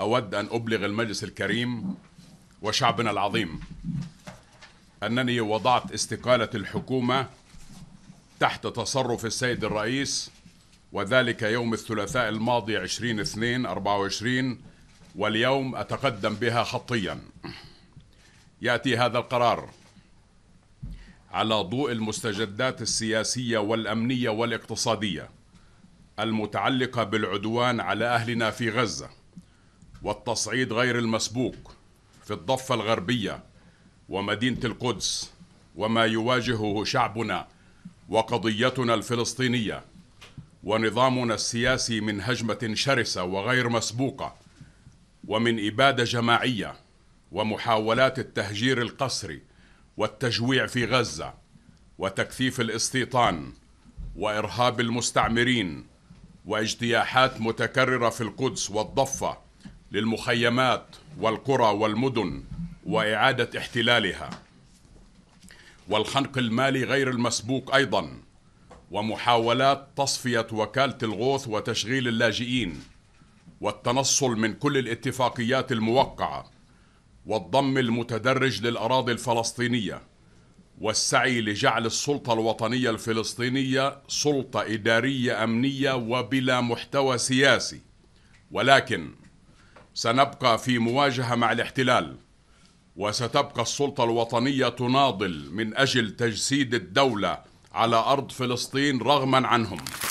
أود أن أبلغ المجلس الكريم وشعبنا العظيم أنني وضعت استقالة الحكومة تحت تصرف السيد الرئيس وذلك يوم الثلاثاء الماضي 20 2 24 واليوم أتقدم بها خطيا يأتي هذا القرار على ضوء المستجدات السياسية والأمنية والاقتصادية المتعلقة بالعدوان على أهلنا في غزة والتصعيد غير المسبوق في الضفة الغربية ومدينة القدس وما يواجهه شعبنا وقضيتنا الفلسطينية ونظامنا السياسي من هجمة شرسة وغير مسبوقة ومن إبادة جماعية ومحاولات التهجير القسري والتجويع في غزة وتكثيف الاستيطان وإرهاب المستعمرين واجتياحات متكررة في القدس والضفة للمخيمات والقرى والمدن واعاده احتلالها والخنق المالي غير المسبوق ايضا ومحاولات تصفيه وكاله الغوث وتشغيل اللاجئين والتنصل من كل الاتفاقيات الموقعه والضم المتدرج للاراضي الفلسطينيه والسعي لجعل السلطه الوطنيه الفلسطينيه سلطه اداريه امنيه وبلا محتوى سياسي ولكن سنبقى في مواجهه مع الاحتلال وستبقى السلطه الوطنيه تناضل من اجل تجسيد الدوله على ارض فلسطين رغما عنهم